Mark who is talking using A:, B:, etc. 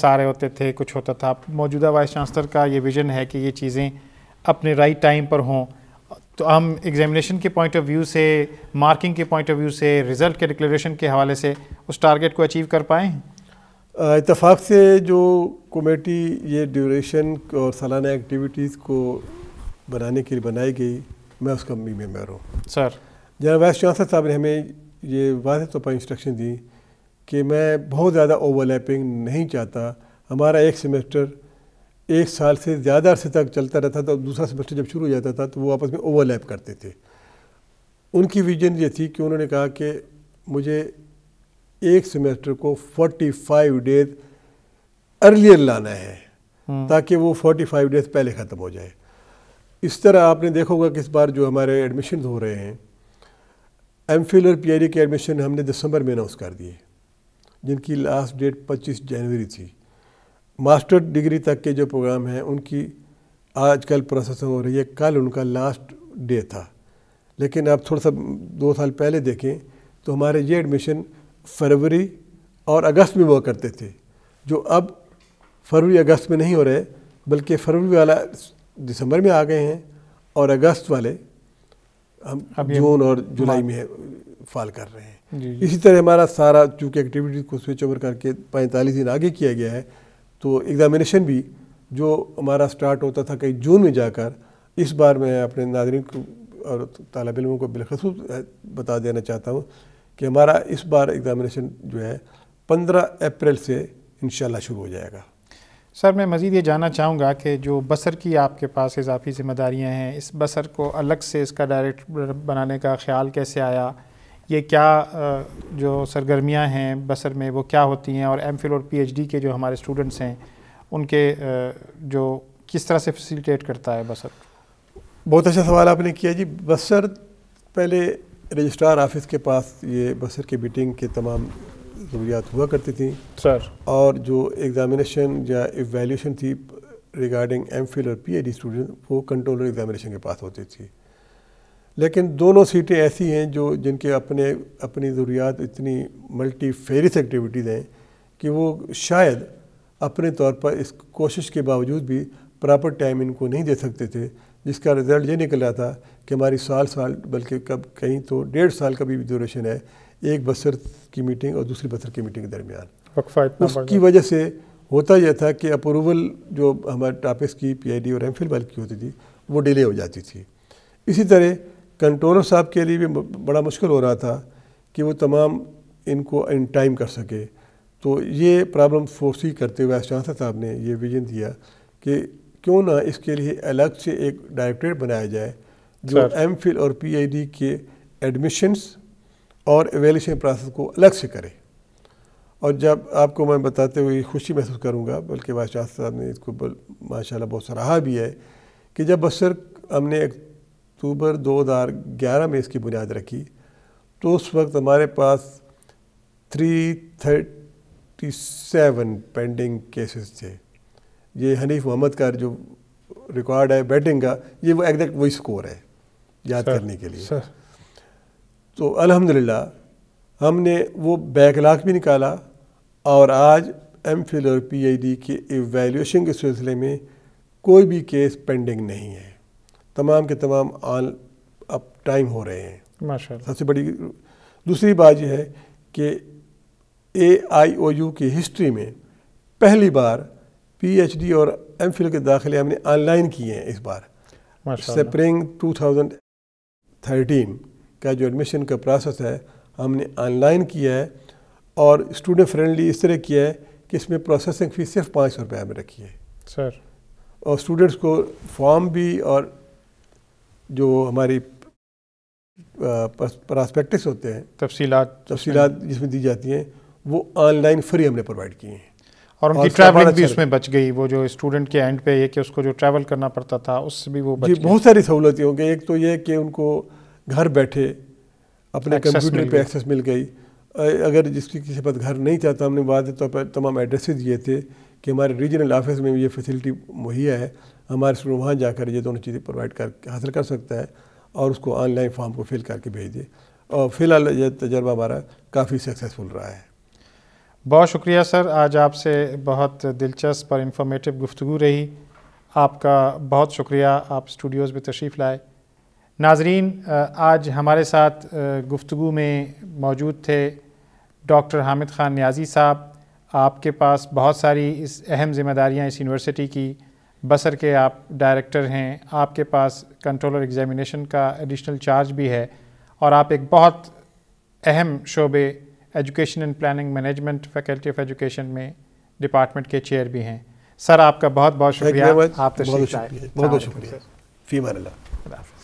A: सारे होते थे कुछ होता था मौजूदा वाइस चांसलर का ये विजन है कि ये चीज़ें अपने राइट टाइम पर हों तो हम एग्जामिनेशन के पॉइंट ऑफ व्यू से मार्किंग के पॉइंट ऑफ व्यू से रिज़ल्ट के डिक्लेरेशन के हवाले से उस टारगेट को अचीव कर पाएँ इतफाक़ से
B: जो कमेटी ये ड्यूरेशन और सालाना एक्टिविटीज़ को बनाने के लिए बनाई गई मैं उसका मेम्बर हूँ सर जहाँ वाइस चांसलर साहब ने हमें ये वाजह तौर पर इंस्ट्रक्शन दी कि मैं बहुत ज़्यादा ओवरलैपिंग नहीं चाहता हमारा एक सेमेस्टर एक साल से ज़्यादा अरसे तक चलता रहता था तो दूसरा सेमेस्टर जब शुरू हो जाता था तो वो आपस में ओवरलैप करते थे उनकी विजन ये थी कि उन्होंने कहा कि मुझे एक सेमेस्टर को 45 डेज अर्लियर लाना है हम्म। ताकि वो 45 डेज पहले ख़त्म हो जाए इस तरह आपने देखा होगा कि इस बार जो हमारे एडमिशन हो रहे हैं एम फिल और पी के एडमिशन हमने दिसंबर में अनाउंस कर दिए जिनकी लास्ट डेट 25 जनवरी थी मास्टर डिग्री तक के जो प्रोग्राम हैं उनकी आजकल प्रोसेसिंग हो रही है कल उनका लास्ट डे था लेकिन आप थोड़ा सा दो साल पहले देखें तो हमारे ये एडमिशन फरवरी और अगस्त में हुआ करते थे जो अब फरवरी अगस्त में नहीं हो रहे बल्कि फरवरी वाला दिसंबर में आ गए हैं और अगस्त वाले हम जून और जुलाई में फाल कर रहे हैं इसी तरह हमारा सारा चूँकि एक्टिविटीज़ को स्विच ओवर करके पैंतालीस दिन आगे किया गया है तो एग्ज़ामिनेशन भी जो हमारा स्टार्ट होता था कई जून में जाकर इस बार मैं अपने नागरिक को और तालब इलमों को बिलखसूस बता देना चाहता हूँ कि हमारा इस बार एग्ज़ामिनेशन जो है पंद्रह अप्रैल से इन शुरू हो जाएगा
A: सर मैं मज़ीद ये जानना चाहूँगा कि जो बसर की आपके पास इजाफी ज़िम्मेदारियाँ हैं इस बसर को अलग से इसका डायरेक्ट बनाने का ख्याल कैसे आया ये क्या जो सरगर्मियाँ हैं बसर में वो क्या होती हैं और एम और पी के जो हमारे स्टूडेंट्स हैं उनके जो किस तरह से फैसिलिटेट करता है बसर
B: बहुत अच्छा सवाल आपने किया जी बसर पहले रजिस्ट्रार ऑफिस के पास ये बसर की मीटिंग के तमाम ज़रूरियात हुआ करती थी सर और जो एग्ज़ामिनेशन या एवेल्यूशन थी रिगार्डिंग एम और पी एच डी स्टूडेंट वो कंट्रोलर एग्ज़ामिनेशन के पास होती थी लेकिन दोनों सीटें ऐसी हैं जो जिनके अपने अपनी ज़रूरियात इतनी मल्टी फेरिस एक्टिविटीज़ हैं कि वो शायद अपने तौर पर इस कोशिश के बावजूद भी प्रॉपर टाइम इनको नहीं दे सकते थे जिसका रिज़ल्ट ये निकल रहा था कि हमारी साल साल बल्कि कब कहीं तो डेढ़ साल का भी ड्यूरेशन है एक बसर की मीटिंग और दूसरी बसर की मीटिंग के दरमियान उसकी वजह से होता यह था कि अप्रूवल जो हमारे टापिस की पी और एम फिल की होती थी वो डिले हो जाती थी इसी तरह कंट्रोलर साहब के लिए भी बड़ा मुश्किल हो रहा था कि वो तमाम इनको इन टाइम कर सके तो ये प्रॉब्लम फोर्सी करते हुए वाइस चांसलर साहब ने ये विजन दिया कि क्यों ना इसके लिए अलग से एक डायरेक्टरेट बनाया जाए जो एम फिल और पी के एडमिशन्स और एवेलेशन प्रोसेस को अलग से करे और जब आपको मैं बताते हुए खुशी महसूस करूँगा बल्कि वाइस चांसलर साहब ने इसको माशाल्लाह बहुत सराहा भी है कि जब बसर हमने एक अक्टूबर 2011 में इसकी बुनियाद रखी तो उस वक्त हमारे पास 337 पेंडिंग केसेस थे ये हनीफ मोहम्मद का जो रिकॉर्ड है बैटिंग का ये वो एग्जैक्ट वही स्कोर है याद करने के लिए तो अल्हम्दुलिल्लाह हमने वो बैकलाग भी निकाला और आज एम फिल और पी आई डी के एवेल्यूशन के सिलसिले में कोई भी केस पेंडिंग नहीं है तमाम के तमाम ऑन अब टाइम हो रहे हैं माशा सबसे बड़ी दूसरी बात यह है कि ए आई ओ यू की हिस्ट्री में पहली बार पी एच डी और एम फिल के दाखिले हमने ऑनलाइन किए हैं इस बार स्प्रिंग 2013 का जो एडमिशन का प्रोसेस है हमने ऑनलाइन किया है और स्टूडेंट फ्रेंडली इस तरह किया है कि इसमें प्रोसेसिंग फ़ीस सिर्फ पाँच सौ रुपये में रखी है सर और स्टूडेंट्स को फॉर्म भी और जो हमारी प्रास्पेक्टिस होते हैं तफसीलात
A: तफसीलात जिसमें दी जाती हैं वो ऑनलाइन फ्री हमने प्रोवाइड किए हैं और उनकी ट्रैवलिंग भी अच्छा उसमें बच गई वो जो स्टूडेंट के एंड पे ये कि उसको जो ट्रैवल करना पड़ता था उससे भी वो बच जी बहुत
B: सारी सहूलतें हो गई एक तो ये कि उनको घर बैठे अपने कंप्यूटर पे एक्सेस मिल गई अगर जिसकी किसी पास घर नहीं तो हमने वादे तौर पर तमाम एड्रेसेस दिए थे कि हमारे रीजनल ऑफिस में भी ये फैसिलिटी मुहैया है हमारे स्टूडेंट वहाँ जाकर ये दोनों चीज़ें प्रोवाइड कर हासिल कर सकता है और उसको ऑनलाइन फॉर्म को फिल करके भेज दे और फिलहाल ये तजर्बा
A: हमारा काफ़ी सक्सेसफुल रहा है बहुत शुक्रिया सर आज आपसे बहुत दिलचस्प और इन्फॉर्मेटिव गुफ्तु रही आपका बहुत शुक्रिया आप स्टूडियोज़ में तशरीफ़ लाए नाजरीन आज हमारे साथ गुफ्तु में मौजूद थे डॉक्टर हामिद ख़ान न्याजी साहब आपके पास बहुत सारी इस अहम जिम्मेदारियां इस यूनिवर्सिटी की बसर के आप डायरेक्टर हैं आपके पास कंट्रोलर एग्जामिनेशन का एडिशनल चार्ज भी है और आप एक बहुत अहम शोबे education and planning management faculty of education में डिपार्टमेंट के चेयर भी हैं सर आपका बहुत बहुत शुक्रिया आप बहुत शुक्रिया
B: फीमर